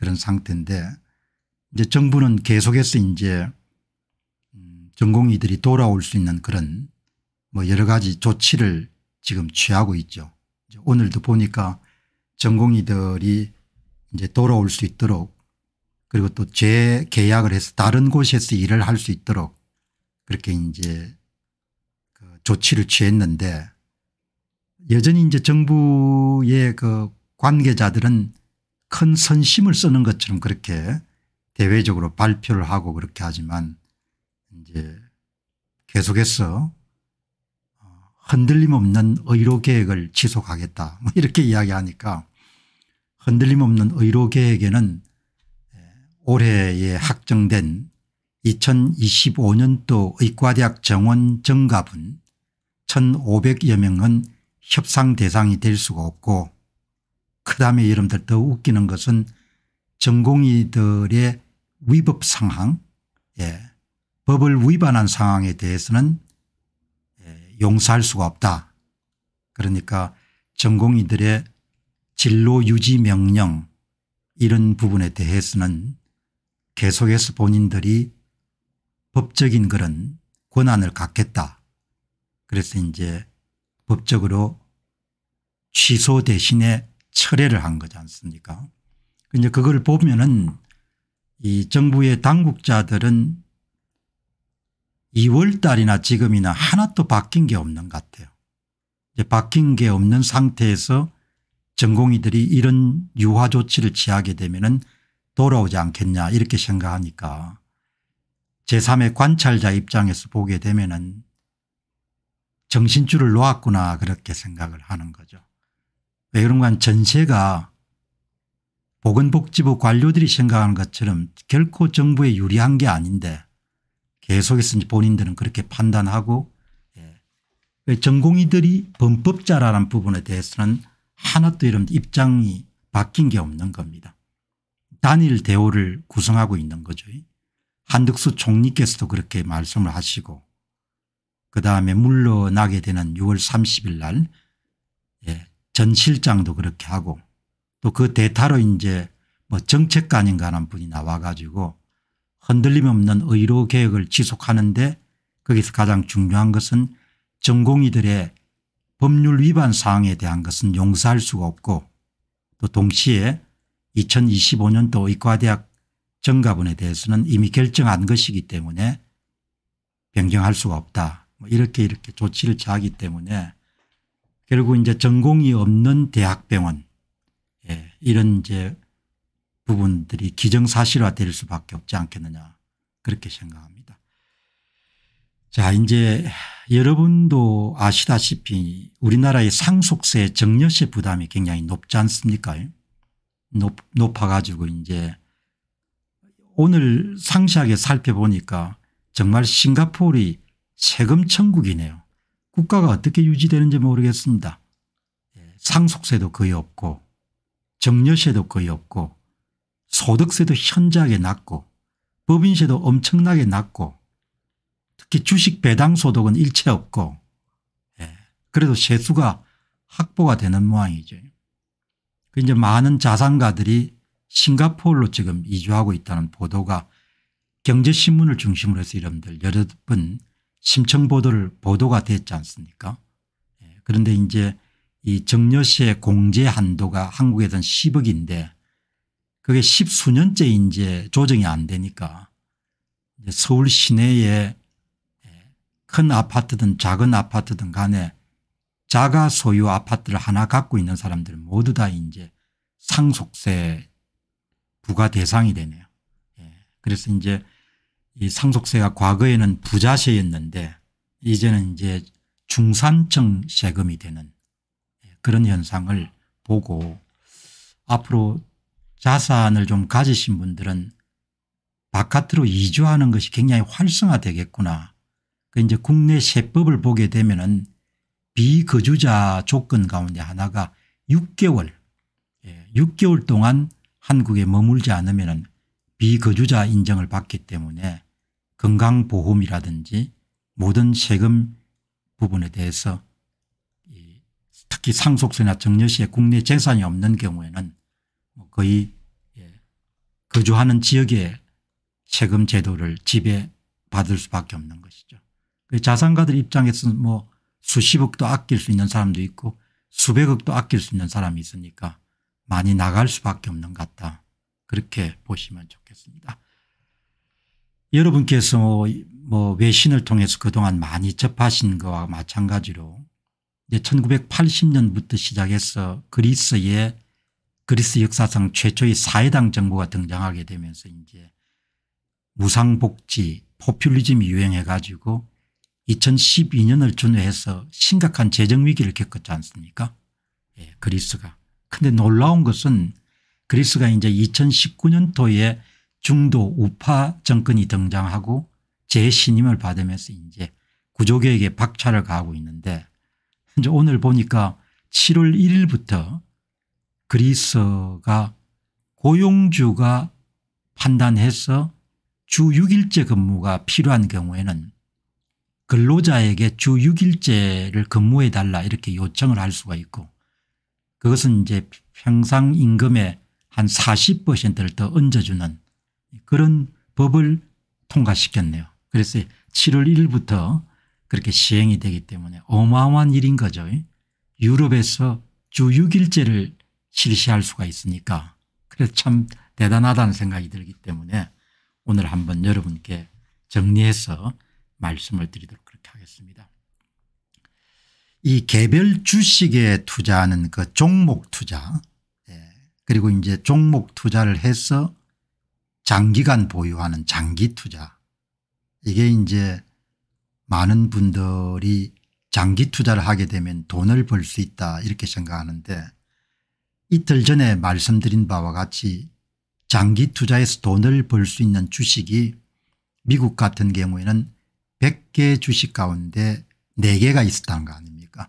그런 상태인데 이제 정부는 계속해서 이제 음, 전공의들이 돌아올 수 있는 그런 뭐 여러 가지 조치를 지금 취하고 있죠. 오늘도 보니까 전공의들이 이제 돌아올 수 있도록 그리고 또 재계약을 해서 다른 곳에서 일을 할 수 있도록 그렇게 이제 그 조치를 취했는데 여전히 이제 정부의 그 관계자들은 큰 선심을 쓰는 것처럼 그렇게 대외적으로 발표를 하고 그렇게 하지만 이제 계속해서 어, 흔들림 없는 의료 계획을 지속하겠다 뭐 이렇게 이야기하니까 흔들림 없는 의료 계획에는 예, 올해에 확정된 2025년도 의과대학 정원 정가분 1,500여 명은 협상 대상이 될 수가 없고 그다음에 여러분 들어 더 웃기는 것은 전공의들의 위법 상황 예. 법을 위반한 상황에 대해서는 예. 용서할 수가 없다. 그러니까 전공의들의 진로 유지 명령 이런 부분에 대해서는 계속해서 본인들이 법적인 그런 권한을 갖겠다. 그래서 이제 법적으로 취소 대신에 철회를 한 거지 않습니까? 그 이제 그걸 보면은 이 정부의 당국자들은 2월 달이나 지금이나 하나도 바뀐 게 없는 것 같아요. 이제 바뀐 게 없는 상태에서 전공의들이 이런 유화 조치를 취하게 되면은 돌아오지 않겠냐 이렇게 생각하니까 제3의 관찰자 입장에서 보게 되면은 정신줄을 놓았구나 그렇게 생각을 하는 거죠. 왜 그런가 하면 전세가 보건복지부 관료들이 생각하는 것처럼 결코 정부에 유리한 게 아닌데 계속해서 본인들은 그렇게 판단하고 예. 그 전공의들이 범법자라는 부분에 대해서는 하나도 이런 입장이 바뀐 게 없는 겁니다. 단일 대우를 구성하고 있는 거죠. 한덕수 총리께서도 그렇게 말씀을 하시고 그다음에 물러나게 되는 6월 30일 날전 실장도 그렇게 하고 또 그 대타로 이제 뭐 정책관인가 하는 분이 나와 가지고 흔들림 없는 의료 개혁을 지속하는데 거기서 가장 중요한 것은 전공의들의 법률 위반 사항에 대한 것은 용서할 수가 없고 또 동시에 2025년도 의과대학 정가분에 대해서는 이미 결정한 것이기 때문에 변경할 수가 없다. 뭐 이렇게 이렇게 조치를 취하기 때문에 결국 이제 전공이 없는 대학병원 예, 이런 이제 부분들이 기정사실화될 수밖에 없지 않겠느냐 그렇게 생각합니다. 자 이제 여러분도 아시다시피 우리나라의 상속세 정려세 부담이 굉장히 높지 않습니까 높, 높아가지고 이제 오늘 상시하게 살펴보니까 정말 싱가포르 세금 천국이네요. 국가가 어떻게 유지되는지 모르겠습니다. 예, 상속세도 거의 없고 정려세도 거의 없고 소득세도 현저하게 낮고 법인세도 엄청나게 낮고 특히 주식 배당 소득은 일체 없고 예. 그래도 세수가 확보가 되는 모양이죠. 그 이제 많은 자산가들이 싱가포르로 지금 이주하고 있다는 보도가 경제신문을 중심으로 해서 여러분들 여러 번 심층 보도를 보도가 됐지 않습니까 예, 그런데 이제 이정여시 공제 한도가 한국에선 10억인데 그게 10수년째 이제 조정이 안 되니까 서울 시내에 예, 큰 아파트든 작은 아파트든 간에 자가 소유 아파트를 하나 갖고 있는 사람들 모두 다 이제 상속세 부과 대상이 되네요. 예, 그래서 이제 이 상속세가 과거에는 부자세였는데 이제는 이제 중산층 세금이 되는 예, 그런 현상을 보고 앞으로 자산을 좀 가지신 분들은 바깥으로 이주하는 것이 굉장히 활성화되겠구나. 그 이제 국내 세법을 보게 되면은 비거주자 조건 가운데 하나가 6개월, 6개월 예, 동안 한국에 머물지 않으면은 비거주자 인정을 받기 때문에 건강보험이라든지 모든 세금 부분에 대해서 특히 상속세나 정려시에 국내 재산이 없는 경우에는 뭐 거의 예, 거주하는 지역의 세금 제도를 지배받을 수밖에 없는 것이죠. 그 자산가들 입장에서는 뭐 수십억도 아낄 수 있는 사람도 있고 수백억도 아낄 수 있는 사람이 있으니까 많이 나갈 수밖에 없는 것 같다. 그렇게 보시면 좋겠습니다. 여러분께서 뭐 외신을 통해서 그동안 많이 접하신 것과 마찬가지로 이제 1980년부터 시작해서 그리스의 그리스 역사상 최초의 사회당 정부가 등장하게 되면서 이제 무상복지 포퓰리즘이 유행해 가지고 2012년을 준해서 심각한 재정위기를 겪었지 않습니까 예, 그리스가. 근데 놀라운 것은 그리스가 이제 2019년도에 중도 우파 정권이 등장하고 재신임을 받으면서 이제 구조개혁에 박차를 가하고 있는데 이제 오늘 보니까 7월 1일부터 그리스가 고용주가 판단해서 주 6일제 근무가 필요한 경우에는 근로자에게 주 6일제를 근무해 달라 이렇게 요청을 할 수가 있고 그것은 이제 평상 임금의 한 40%를 더 얹어주는 그런 법을 통과시켰네요. 그래서 7월 1일부터 그렇게 시행이 되기 때문에 어마어마한 일인 거죠. 유럽에서 주 6일제를 실시할 수가 있으니까 그래서 참 대단하다는 생각이 들기 때문에 오늘 한번 여러분께 정리해서 말씀을 드리도록 그렇게 하겠습니다. 이 개별 주식에 투자하는 그 종목 투자 그리고 이제 종목 투자를 해서 장기간 보유하는 장기 투자 이게 이제 많은 분들이 장기 투자를 하게 되면 돈을 벌 수 있다 이렇게 생각하는데 이틀 전에 말씀드린 바와 같이 장기 투자에서 돈을 벌 수 있는 주식이 미국 같은 경우에는 100개 주식 가운데 4개가 있었다는 거 아닙니까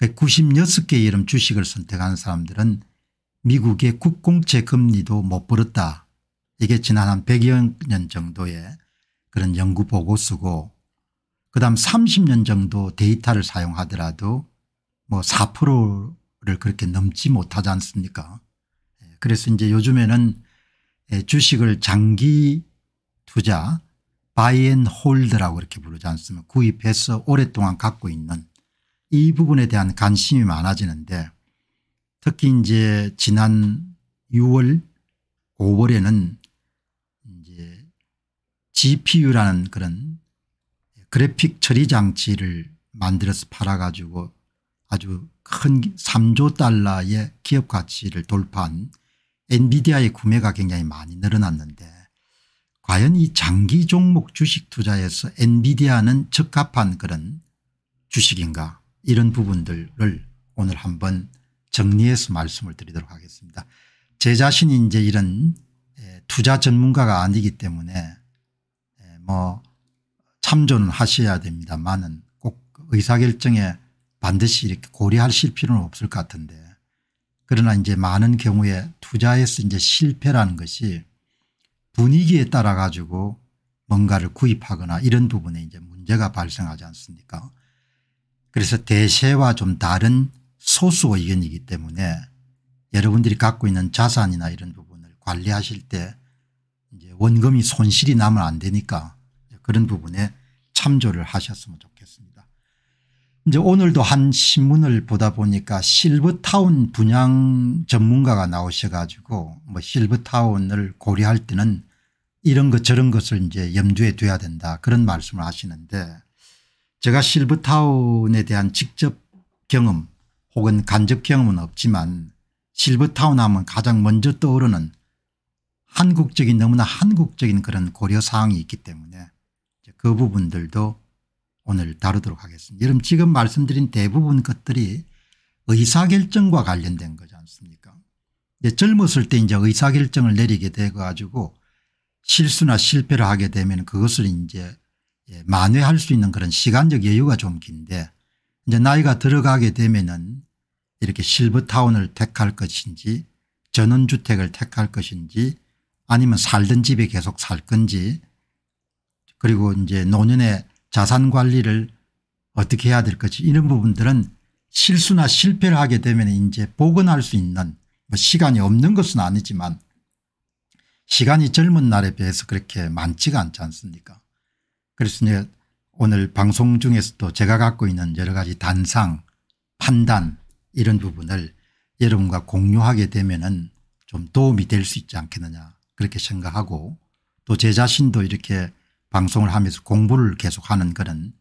96개 의 이름 주식을 선택한 사람들은 미국의 국공채 금리도 못 벌었다. 이게 지난 한 100여 년 정도의 그런 연구 보고쓰고 그다음 30년 정도 데이터를 사용하더라도 뭐 4%를 그렇게 넘지 못하지 않습니까? 예, 그래서 이제 요즘에는 예, 주식을 장기 투자 바이앤홀드라고 이렇게 부르지 않습니까? 구입해서 오랫동안 갖고 있는 이 부분에 대한 관심이 많아지는데 특히 이제 지난 6월 5월에는 이제 GPU라는 그런 그래픽 처리 장치를 만들어서 팔아가지고 아주 큰 3조 달러의 기업 가치를 돌파한 엔비디아의 구매가 굉장히 많이 늘어났는데 과연 이 장기 종목 주식 투자에서 엔비디아는 적합한 그런 주식인가 이런 부분들을 오늘 한번 정리해서 말씀을 드리도록 하겠습니다. 제 자신이 이제 이런 투자 전문가가 아니기 때문에 뭐 참조는 하셔야 됩니다만은 꼭 의사결정에 반드시 이렇게 고려하실 필요는 없을 것 같은데 그러나 이제 많은 경우에 투자에서 이제 실패라는 것이 분위기에 따라 가지고 뭔가를 구입하거나 이런 부분에 이제 문제가 발생하지 않습니까 그래서 대세와 좀 다른 소수 의견이기 때문에 여러분들이 갖고 있는 자산이나 이런 부분을 관리하실 때 이제 원금이 손실이 나면 안 되니까 그런 부분에 참조를 하셨으면 좋겠습니다. 이제 오늘도 한 신문을 보다 보니까 실버타운 분양 전문가가 나오셔 가지고 뭐 실버타운을 고려할 때는 이런 것 저런 것을 이제 염두에 둬야 된다 그런 말씀을 하시는데 제가 실버타운에 대한 직접 경험 혹은 간접 경험은 없지만 실버타운 하면 가장 먼저 떠오르는 한국적인 너무나 한국적인 그런 고려사항이 있기 때문에 그 부분들도 오늘 다루도록 하겠습니다. 여러분 지금 말씀드린 대부분 것들이 의사결정과 관련된 거지 않습니까 이제 젊었을 때 이제 의사결정을 내리게 돼 가지고 실수나 실패를 하게 되면 그것을 이제 예, 만회할 수 있는 그런 시간적 여유가 좀 긴데 이제 나이가 들어가게 되면은 이렇게 실버타운을 택할 것인지 전원주택을 택할 것인지 아니면 살던 집에 계속 살 건지 그리고 이제 노년의 자산관리를 어떻게 해야 될 것인지 이런 부분들은 실수나 실패를 하게 되면 이제 복원할 수 있는 뭐 시간이 없는 것은 아니지만 시간이 젊은 날에 비해서 그렇게 많지가 않지 않습니까 그래서 이제 오늘 방송 중에서도 제가 갖고 있는 여러 가지 단상 판단 이런 부분을 여러분과 공유하게 되면 좀 도움이 될 수 있지 않겠느냐 그렇게 생각하고 또 제 자신도 이렇게 방송을 하면서 공부를 계속하는 그런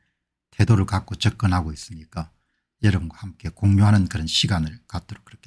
태도를 갖고 접근하고 있으니까 여러분과 함께 공유하는 그런 시간을 갖도록 그렇게